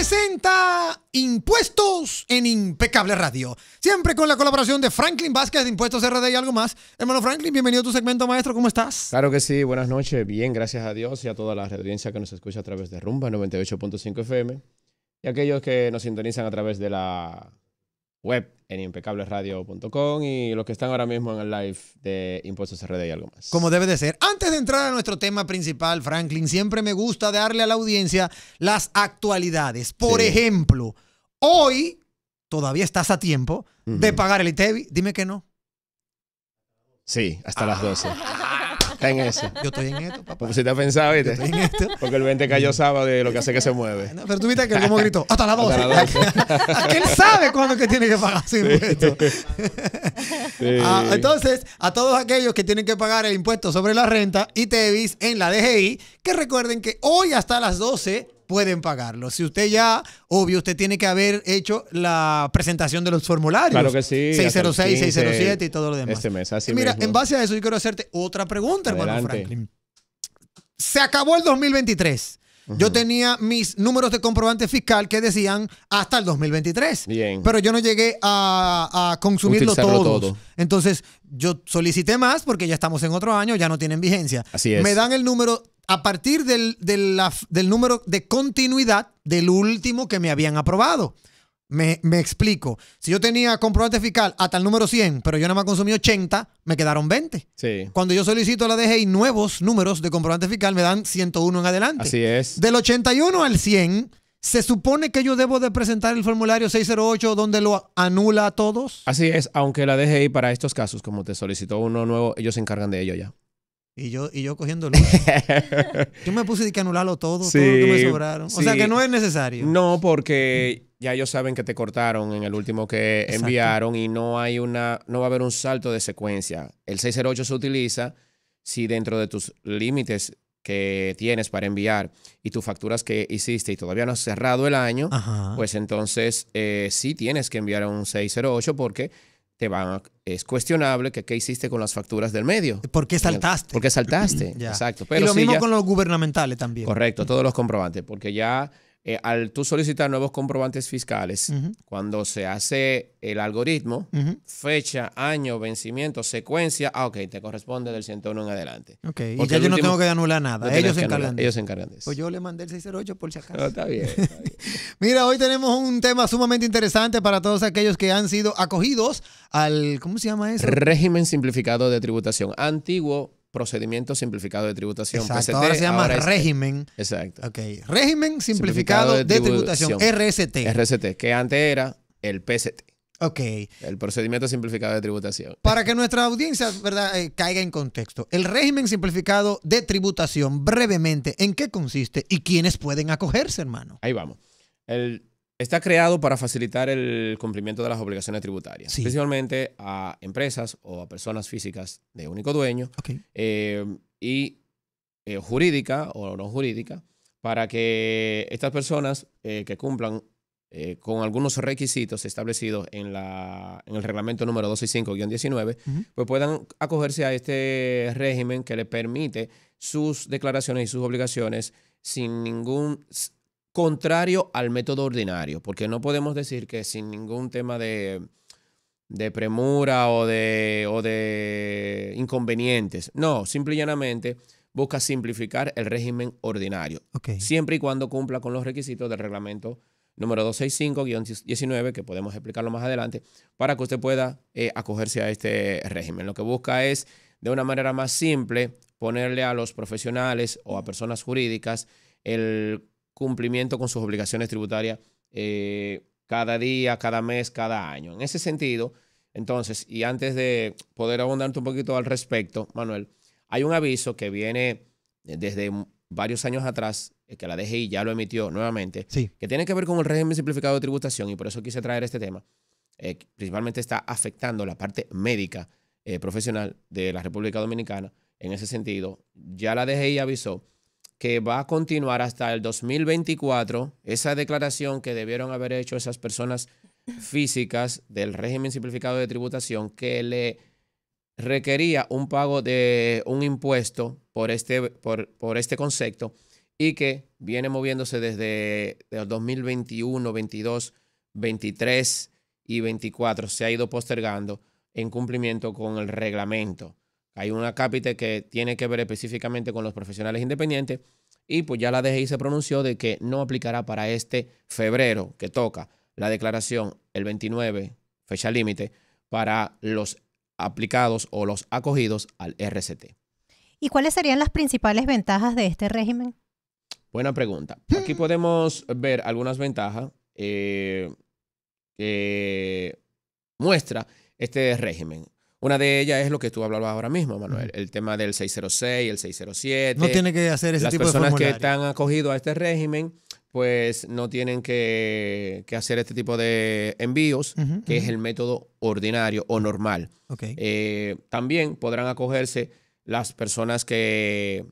presenta Impuestos en Impecable Radio. Siempre con la colaboración de Franklin Vázquez de Impuestos RD y algo más. Hermano Franklin, bienvenido a tu segmento, maestro. ¿Cómo estás? Claro que sí. Buenas noches. Bien, gracias a Dios y a toda la audiencia que nos escucha a través de Rumba 98.5 FM y aquellos que nos sintonizan a través de la web en impecablesradio.com y los que están ahora mismo en el live de Impuestos RD y algo más. Como debe de ser. Antes de entrar a nuestro tema principal, Franklin, siempre me gusta darle a la audiencia las actualidades. Por ejemplo, hoy todavía estás a tiempo de pagar el ITV e Dime que no. Sí, hasta las 12. Está en eso. Yo estoy en esto, papá. Porque si te has pensado, ¿viste? estoy en esto. Porque el 20 cayó sábado de lo que hace que se mueve. pero tú viste que él como gritó, hasta las 12. él sabe cuándo que tiene que pagar su impuesto. Ah, entonces, a todos aquellos que tienen que pagar el impuesto sobre la renta y TEVIS en la DGI, que recuerden que hoy hasta las 12 pueden pagarlo. Si usted ya, obvio, usted tiene que haber hecho la presentación de los formularios. Claro que sí. 606, 607 y todo lo demás. Este mes, así mira, en base a eso yo quiero hacerte otra pregunta, hermano Franklin. Se acabó el 2023. Yo tenía mis números de comprobante fiscal que decían hasta el 2023. Bien. Pero yo no llegué a, consumirlo todo. Entonces, yo solicité más porque ya estamos en otro año, ya no tienen vigencia. Así Me dan el número a partir del número de continuidad del último que me habían aprobado. Me, explico. Si yo tenía comprobante fiscal hasta el número 100, pero yo nada más consumí 80, me quedaron 20. Sí. Cuando yo solicito la DGI nuevos números de comprobante fiscal, me dan 101 en adelante. Así es. Del 81 al 100, se supone que yo debo de presentar el formulario 608 donde lo anula a todos. Así es, aunque la DGI para estos casos, como te solicitó uno nuevo, ellos se encargan de ello ya. Y yo, y yo cogiendo yo me puse de que anularlo todo, sí, todo me sobraron. O sea que no es necesario. No, porque ya ellos saben que te cortaron en el último que enviaron y no hay una, no va a haber un salto de secuencia. El 608 se utiliza si dentro de tus límites que tienes para enviar y tus facturas que hiciste y todavía no has cerrado el año, pues entonces eh, sí tienes que enviar un 608 porque te van es cuestionable que qué hiciste con las facturas del medio. ¿Por qué saltaste? Porque saltaste, exacto. Pero y lo mismo con los gubernamentales también. Correcto, todos los comprobantes, porque ya eh, al tú solicitar nuevos comprobantes fiscales, cuando se hace el algoritmo, fecha, año, vencimiento, secuencia, ah, ok, te corresponde del 101 en adelante. Ok, ya yo no tengo que anular nada, ellos se encargan. ellos encargan de eso. Pues yo le mandé el 608 por si acaso. Está bien. Mira, hoy tenemos un tema sumamente interesante para todos aquellos que han sido acogidos al, ¿cómo se llama eso? Régimen simplificado de tributación antiguo procedimiento simplificado de tributación. Exacto, ahora se llama régimen. exacto. ok Régimen simplificado, de, tributación, RST. RST, que antes era el PST, Ok. El procedimiento simplificado de tributación. Para que nuestra audiencia ¿verdad? Eh, caiga en contexto, el régimen simplificado de tributación, brevemente, ¿en qué consiste y quiénes pueden acogerse, hermano? Ahí vamos. El Está creado para facilitar el cumplimiento de las obligaciones tributarias, Especialmente principalmente a empresas o a personas físicas de único dueño eh, y eh, jurídica o no jurídica, para que estas personas eh, que cumplan con algunos requisitos establecidos en, la, en el reglamento número 265-19, pues puedan acogerse a este régimen que le permite sus declaraciones y sus obligaciones sin ningún contrario al método ordinario, porque no podemos decir que sin ningún tema de, premura o de, de inconvenientes. No, simple y llanamente busca simplificar el régimen ordinario, siempre y cuando cumpla con los requisitos del reglamento número 265-19, que podemos explicarlo más adelante, para que usted pueda eh, acogerse a este régimen. Lo que busca es, de una manera más simple, ponerle a los profesionales o a personas jurídicas el cumplimiento con sus obligaciones tributarias eh, cada día, cada mes, cada año. En ese sentido, entonces, y antes de poder abundarte un poquito al respecto, Manuel, hay un aviso que viene desde varios años atrás, eh, que la DGI ya lo emitió nuevamente, sí. que tiene que ver con el régimen simplificado de tributación, y por eso quise traer este tema. Eh, principalmente está afectando la parte médica profesional de la República Dominicana. En ese sentido, ya la DGI avisó que va a continuar hasta el 2024 esa declaración que debieron haber hecho esas personas físicas del régimen simplificado de tributación que le requería un pago de un impuesto por este, por, por este concepto y que viene moviéndose desde el 2021, 22, 23 y 24. Se ha ido postergando en cumplimiento con el reglamento. Hay una cápita que tiene que ver específicamente con los profesionales independientes. Y pues ya la DGI se pronunció de que no aplicará para este febrero que toca la declaración el 29, fecha límite, para los aplicados o los acogidos al RCT. ¿Y cuáles serían las principales ventajas de este régimen? Buena pregunta. Aquí podemos ver algunas ventajas eh, que muestra este régimen. Una de ellas es lo que tú hablabas ahora mismo, Manuel, el tema del 606, el 607. No tiene que hacer ese tipo de Las personas que están acogidos a este régimen, pues no tienen que, hacer este tipo de envíos, que es el método ordinario o normal. Eh, también podrán acogerse las personas que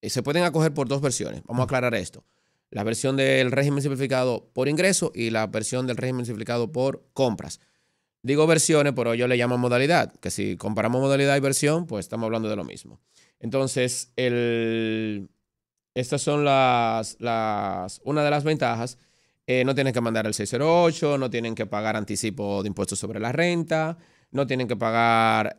eh, se pueden acoger por dos versiones. Vamos a aclarar esto. La versión del régimen simplificado por ingreso y la versión del régimen simplificado por compras. Digo versiones, pero yo le llamo modalidad, que si comparamos modalidad y versión, pues estamos hablando de lo mismo. Entonces, estas son las, una de las ventajas. Eh, no tienen que mandar el 608, no tienen que pagar anticipo de impuestos sobre la renta, no tienen que pagar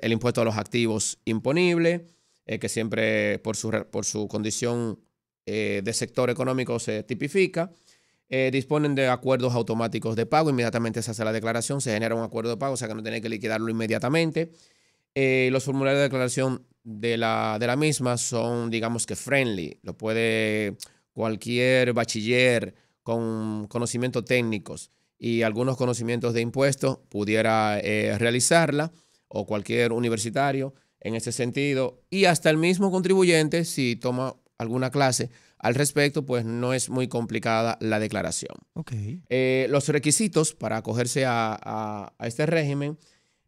el impuesto a los activos imponible, eh, que siempre por su, por su condición eh, de sector económico se tipifica. Eh, disponen de acuerdos automáticos de pago. Inmediatamente se hace la declaración, se genera un acuerdo de pago, o sea que no tiene que liquidarlo inmediatamente. Eh, los formularios de declaración de la, de la misma son, digamos que, friendly. Lo puede cualquier bachiller con conocimientos técnicos y algunos conocimientos de impuestos pudiera eh, realizarla o cualquier universitario en ese sentido y hasta el mismo contribuyente si toma alguna clase al respecto, pues no es muy complicada la declaración. Eh, los requisitos para acogerse a, este régimen,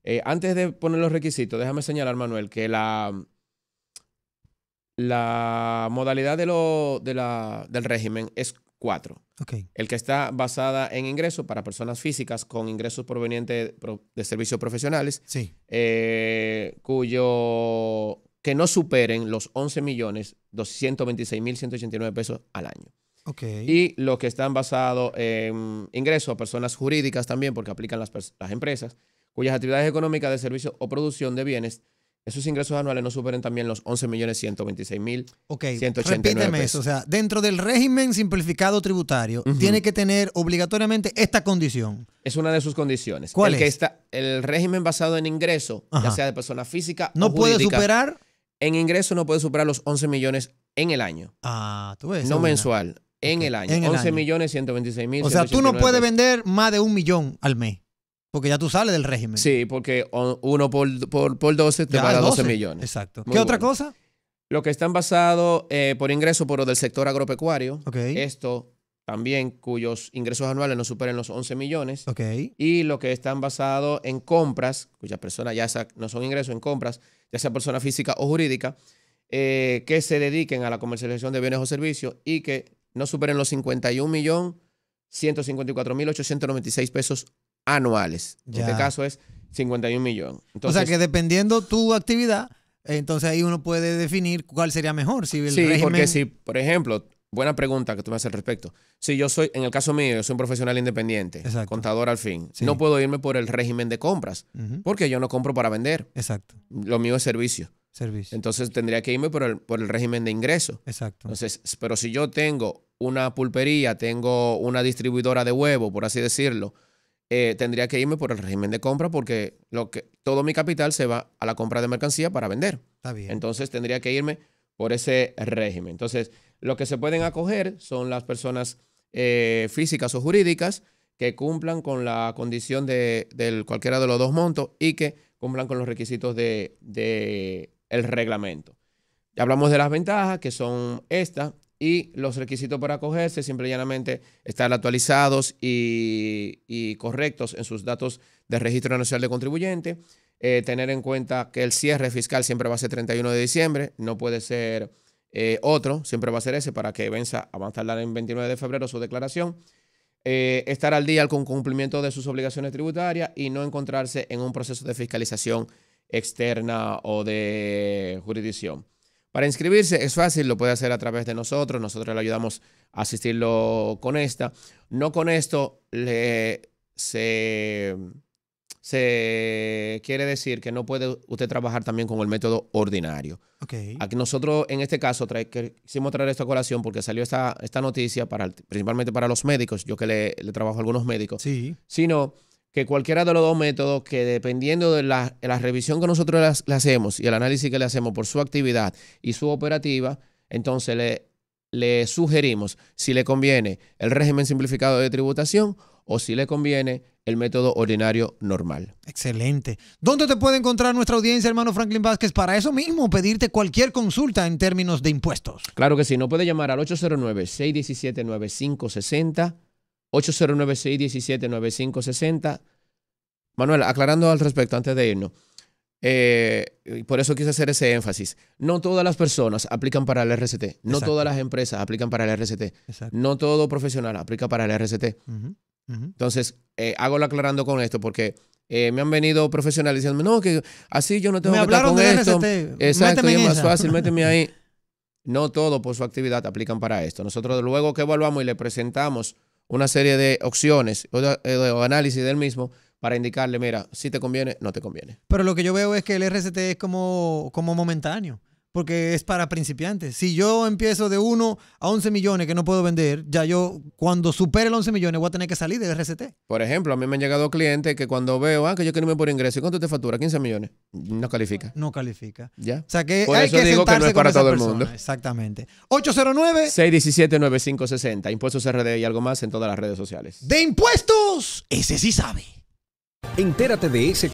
eh, antes de poner los requisitos, déjame señalar, Manuel, que la, modalidad de lo, del régimen es cuatro. El que está basada en ingresos para personas físicas con ingresos provenientes de servicios profesionales, eh, cuyo que no superen los 11.226.189 pesos al año. Okay. Y los que están basados en ingresos a personas jurídicas también, porque aplican las, empresas, cuyas actividades económicas de servicio o producción de bienes, esos ingresos anuales no superen también los 11.126.189 millones Ok, repíteme eso. O sea, dentro del régimen simplificado tributario, tiene que tener obligatoriamente esta condición. Es una de sus condiciones. ¿Cuál el Que el régimen basado en ingresos, ya sea de persona física o jurídica. No puede superar en ingreso no puede superar los 11 millones en el año. Ah, tú ves. No mensual, en el año. 11 millones 126 mil. O sea, tú no puedes vender más de un millón al mes. Porque ya tú sales del régimen. Sí, porque uno por, 12 te paga 12, millones. Exacto. ¿Qué otra cosa? Lo que están basado eh, por ingreso por lo del sector agropecuario. Ok. Esto también cuyos ingresos anuales no superen los 11 millones. Y lo que están basados en compras, cuyas personas ya no son ingresos en compras, ya sea persona física o jurídica, eh, que se dediquen a la comercialización de bienes o servicios y que no superen los 51 millones 154 mil pesos anuales. En este caso es 51 millones. o sea que dependiendo tu actividad, entonces ahí uno puede definir cuál sería mejor. Si sí, porque si, por ejemplo, buena pregunta que tú me haces al respecto. Si yo soy, en el caso mío, yo soy un profesional independiente, contador al fin, no puedo irme por el régimen de compras, porque yo no compro para vender. Exacto. Lo mío es servicio. Servicio. Entonces tendría que irme por el, por el régimen de ingreso. Exacto. Entonces, pero si yo tengo una pulpería, tengo una distribuidora de huevo, por así decirlo, eh, tendría que irme por el régimen de compra porque lo que, todo mi capital se va a la compra de mercancía para vender. Está bien. Entonces tendría que irme por ese régimen. Entonces, lo que se pueden acoger son las personas eh, físicas o jurídicas que cumplan con la condición de, cualquiera de los dos montos y que cumplan con los requisitos del de, reglamento. Ya hablamos de las ventajas, que son estas, y los requisitos para acogerse, siempre y llanamente estar actualizados y, correctos en sus datos de Registro Nacional de Contribuyente, eh, tener en cuenta que el cierre fiscal siempre va a ser 31 de diciembre, no puede ser eh, otro, siempre va a ser ese, para que venza a en 29 de febrero su declaración. Eh, estar al día con cumplimiento de sus obligaciones tributarias y no encontrarse en un proceso de fiscalización externa o de jurisdicción. Para inscribirse es fácil, lo puede hacer a través de nosotros, nosotros le ayudamos a asistirlo con esta. No con esto le, se se quiere decir que no puede usted trabajar también con el método ordinario. Aquí nosotros en este caso trae, quisimos traer esta colación porque salió esta, noticia para, principalmente para los médicos, yo que le, trabajo a algunos médicos, sí. sino que cualquiera de los dos métodos que dependiendo de la, revisión que nosotros le hacemos y el análisis que le hacemos por su actividad y su operativa, entonces le, le sugerimos si le conviene el régimen simplificado de tributación o si le conviene el método ordinario normal. Excelente. ¿Dónde te puede encontrar nuestra audiencia, hermano Franklin Vázquez, para eso mismo, pedirte cualquier consulta en términos de impuestos? Claro que sí, No puede llamar al 809-617-9560, 809-617-9560. Manuel, aclarando al respecto, antes de irnos, eh, por eso quise hacer ese énfasis. No todas las personas aplican para el RCT, no todas las empresas aplican para el RCT, no todo profesional aplica para el RCT. Entonces, eh, hago lo aclarando con esto porque eh, me han venido profesionales diciendo, no, que así yo no tengo que con esto. Exacto, más fácil, ahí. No todo por su actividad aplican para esto. Nosotros luego que evaluamos y le presentamos una serie de opciones o, eh, análisis del mismo para indicarle, mira, si te conviene, no te conviene. Pero lo que yo veo es que el RCT es como, como momentáneo porque es para principiantes. Si yo empiezo de 1 a 11 millones que no puedo vender, ya yo cuando supere los 11 millones voy a tener que salir del RCT. Por ejemplo, a mí me han llegado clientes que cuando veo, ah, que yo quiero irme por ingreso, cuánto te factura? 15 millones. No califica. No califica. ¿Ya? O sea que por hay eso que digo que no es para todo el mundo. Exactamente. 809 617 9560. Impuestos RD y algo más en todas las redes sociales. De impuestos, ese sí sabe. Entérate de ese